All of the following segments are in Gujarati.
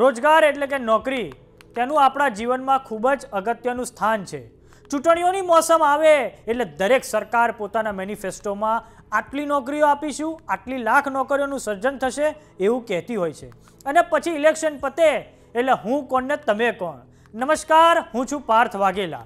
રોજગાર એટલે કે નોકરી તેનું આપણા જીવનમાં ખૂબ જ અગત્યનું સ્થાન છે ચૂંટણીઓની મોસમ આવે એટલે દરેક સરકાર પોતાના મેનિફેસ્ટોમાં આટલી નોકરીઓ આપીશું આટલી લાખ નોકરીઓનું સર્જન થશે એવું કહેતી હોય છે અને પછી ઇલેક્શન પતે એટલે હું કોણ ને તમે કોણ નમસ્કાર હું છું પાર્થ વાઘેલા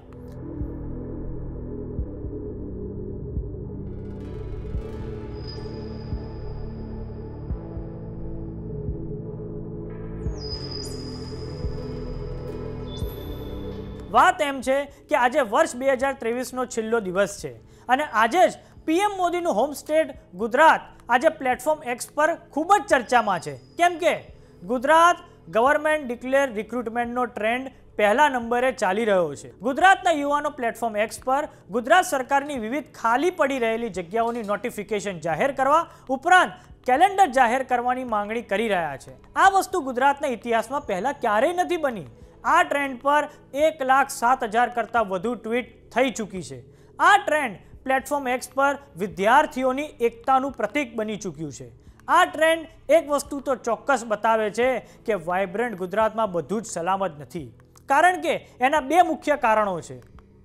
વાત એમ છે કે આજે વર્ષ બે હજાર ત્રેવીસનો છેલ્લો દિવસ છે અને આજે જ પીએમ મોદીનું હોમ સ્ટેટ ગુજરાત આજે પ્લેટફોર્મ એક્સ પર ખૂબ જ ચર્ચામાં છે કેમ કે ગુજરાત ગવર્મેન્ટ ડિક્લેર રિક્રુટમેન્ટનો ટ્રેન્ડ પહેલા નંબરે ચાલી રહ્યો છે ગુજરાતના યુવાનો પ્લેટફોર્મ એક્સ પર ગુજરાત સરકારની વિવિધ ખાલી પડી રહેલી જગ્યાઓની નોટિફિકેશન જાહેર કરવા ઉપરાંત કેલેન્ડર જાહેર કરવાની માંગણી કરી રહ્યા છે આ વસ્તુ ગુજરાતના ઇતિહાસમાં પહેલાં ક્યારેય નથી બની આ ટ્રેન્ડ પર એક લાખ સાત હજાર કરતાં વધુ ટ્વીટ થઈ ચૂકી છે આ ટ્રેન્ડ પ્લેટફોર્મ એક્સ પર વિદ્યાર્થીઓની એકતાનું પ્રતીક બની ચૂક્યું છે આ ટ્રેન્ડ એક વસ્તુ તો ચોક્કસ બતાવે છે કે વાઇબ્રન્ટ ગુજરાતમાં બધું જ સલામત નથી કારણ કે એના બે મુખ્ય કારણો છે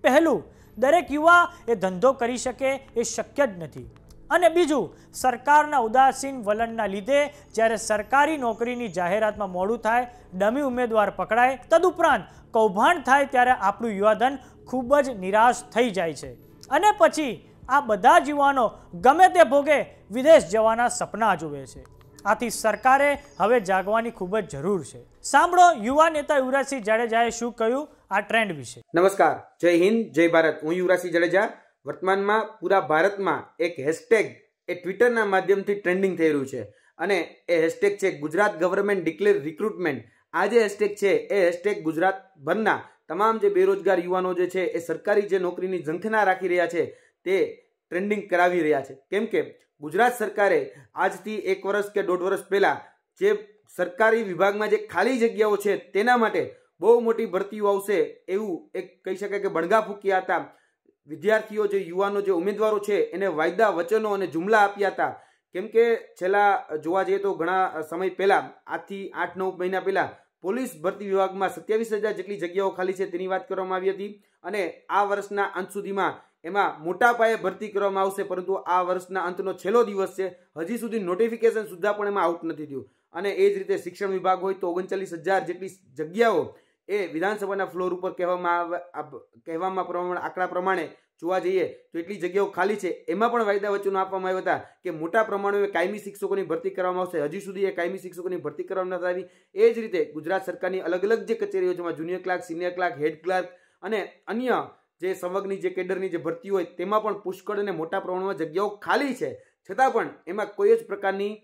પહેલું દરેક યુવા એ ધંધો કરી શકે એ શક્ય જ નથી અને બીજું સરકારના ઉદાસીન વલણના લીધે જ્યારે સરકારી નોકરીની જાહેરાતમાં મોડું થાય ડમી ઉમેદવાર પકડાય તદુપરાંત કૌભાંડ થાય ત્યારે આપણું યુવાધન ખૂબ જ નિરાશ થઈ જાય છે અને પછી આ બધા જ યુવાનો ગમે તે ભોગે વિદેશ જવાના સપના જુએ છે આથી સરકારે હવે જાગવાની ખૂબ જ જરૂર છે સાંભળો યુવા નેતા યુવરાજસિંહ જાડેજાએ શું કહ્યું આ ટ્રેન્ડ વિશે નમસ્કાર જય હિન્દ જય ભારત હું યુવરાજસિંહ જાડેજા વર્તમાનમાં પૂરા ભારતમાં એક હેશટેગ એ ટ્વિટરના માધ્યમથી ટ્રેન્ડિંગ થઈ રહ્યું છે અને એ હેશટેગ છે ગુજરાત ગવર્મેન્ટ ડિક્લેર રિક્રુટમેન્ટ આ જે હેશટેગ છે એ હેશટેગ ગુજરાતભરના તમામ જે બેરોજગાર યુવાનો જે છે એ સરકારી જે નોકરીની ઝંખના રાખી રહ્યા છે તે ટ્રેન્ડિંગ કરાવી રહ્યા છે કેમ કે ગુજરાત સરકારે આજથી એક વર્ષ કે દોઢ વર્ષ પહેલાં જે સરકારી વિભાગમાં જે ખાલી જગ્યાઓ છે તેના માટે બહુ મોટી ભરતીઓ આવશે એવું એક કહી શકાય કે બણગા ફૂંક્યા હતા વિદ્યાર્થીઓ જે યુવાનો જે ઉમેદવારો છે એને વાયદા વચનો અને જુમલા આપ્યા હતા કેમ કે છેલ્લા જોવા જઈએ તો ઘણા સમય પહેલાં આજથી આઠ નવ મહિના પહેલાં પોલીસ ભરતી વિભાગમાં સત્યાવીસ હજાર જેટલી જગ્યાઓ ખાલી છે તેની વાત કરવામાં આવી હતી અને આ વર્ષના અંત સુધીમાં એમાં મોટા પાયે ભરતી કરવામાં આવશે પરંતુ આ વર્ષના અંતનો છેલ્લો દિવસ છે હજી સુધી નોટિફિકેશન સુધા પણ એમાં આઉટ નથી થયું અને એ જ રીતે શિક્ષણ વિભાગ હોય તો ઓગણચાલીસ હજાર જેટલી જગ્યાઓ એ વિધાનસભાના ફ્લોર ઉપર કહેવામાં કહેવામાં પ્રમાણે આંકડા પ્રમાણે જોવા જઈએ તો એટલી જગ્યાઓ ખાલી છે એમાં પણ વાયદા વચનો આપવામાં આવ્યા હતા કે મોટા પ્રમાણમાં કાયમી શિક્ષકોની ભરતી કરવામાં આવશે હજી સુધી એ કાયમી શિક્ષકોની ભરતી કરવામાં નથી આવી એ જ રીતે ગુજરાત સરકારની અલગ અલગ જે કચેરીઓ જેમાં junior clerk senior clerk head clerk અને અન્ય જે સંવગની જે કેડરની જે ભરતી હોય તેમાં પણ પુષ્કળ અને મોટા પ્રમાણમાં જગ્યાઓ ખાલી છે છતાં પણ એમાં કોઈ જ પ્રકારની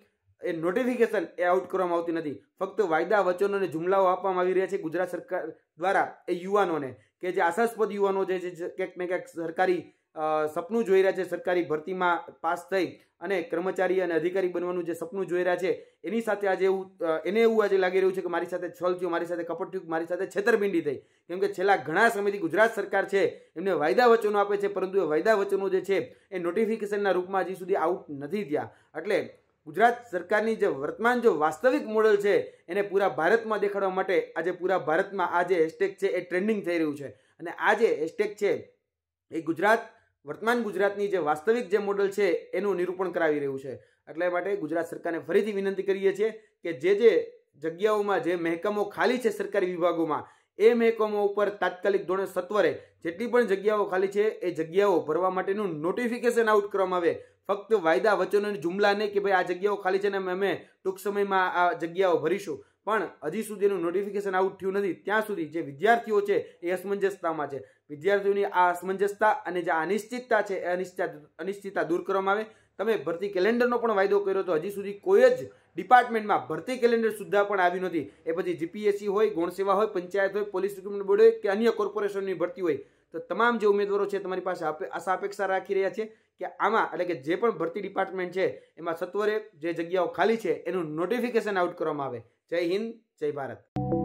એ નોટિફિકેશન એ આઉટ કરવામાં આવતી નથી ફક્ત વાયદા વચનો અને જુમલાઓ આપવામાં આવી રહ્યા છે ગુજરાત સરકાર દ્વારા એ યુવાનોને કે જે આશાસ્પદ યુવાનો જે ક્યાંક ને ક્યાંક સરકારી સપનું જોઈ રહ્યા છે સરકારી ભરતીમાં પાસ થઈ અને કર્મચારી અને અધિકારી બનવાનું જે સપનું જોઈ રહ્યા છે એની સાથે આજે એવું એને એવું આજે લાગી રહ્યું છે કે મારી સાથે છલ થયું મારી સાથે કપટ થયું મારી સાથે છેતરપિંડી થઈ કેમ કે છેલ્લા ઘણા સમયથી ગુજરાત સરકાર છે એમને વાયદા વચનો આપે છે પરંતુ એ વાયદા વચનો જે છે એ નોટિફિકેશનના રૂપમાં હજી સુધી આઉટ નથી થયા એટલે ગુજરાત સરકારની જે વર્તમાન જે વાસ્તવિક મોડલ છે એને પૂરા ભારતમાં દેખાડવા માટે આજે પૂરા ભારતમાં આ જે હેશટેગ છે એ ટ્રેન્ડિંગ થઈ રહ્યું છે અને આ જે હેશટેગ છે એ ગુજરાત વર્તમાન ગુજરાતની જે વાસ્તવિક જે મોડલ છે એનું નિરૂપણ કરાવી રહ્યું છે એટલા માટે ગુજરાત સરકારને ફરીથી વિનંતી કરીએ છીએ કે જે જે જગ્યાઓમાં જે મહેકમો ખાલી છે સરકારી વિભાગોમાં એ મહેકમો ઉપર તાત્કાલિક ધોરણે સત્વરે જેટલી પણ જગ્યાઓ ખાલી છે એ જગ્યાઓ ભરવા માટેનું નોટિફિકેશન આઉટ કરવામાં આવે ફક્ત વાયદા વચનો જુમલા નહીં કે ભાઈ આ જગ્યાઓ ખાલી છે ને અમે ટૂંક સમયમાં આ જગ્યાઓ ભરીશું પણ હજી સુધીનું નોટિફિકેશન આઉટ થયું નથી ત્યાં સુધી જે વિદ્યાર્થીઓ છે એ અસમંજસતામાં છે વિદ્યાર્થીઓની આ અસમંજસતા અને જે અનિશ્ચિતતા છે એ અનિશ્ચિતતા દૂર કરવામાં આવે તમે ભરતી કેલેન્ડરનો પણ વાયદો કર્યો તો હજી સુધી કોઈ જ ડિપાર્ટમેન્ટમાં ભરતી કેલેન્ડર સુધા પણ આવ્યું નથી એ પછી જીપીએસસી હોય ગૌણ હોય પંચાયત હોય પોલીસ રિક્રુટમેન્ટ બોર્ડ હોય કે અન્ય કોર્પોરેશનની ભરતી હોય તો તમામ જે ઉમેદવારો છે તમારી પાસે આશા અપેક્ષા રાખી રહ્યા છે કે આમાં એટલે કે જે પણ ભરતી ડિપાર્ટમેન્ટ છે એમાં સત્વરે જે જગ્યાઓ ખાલી છે એનું નોટિફિકેશન આઉટ કરવામાં આવે જય હિન્દ જય ભારત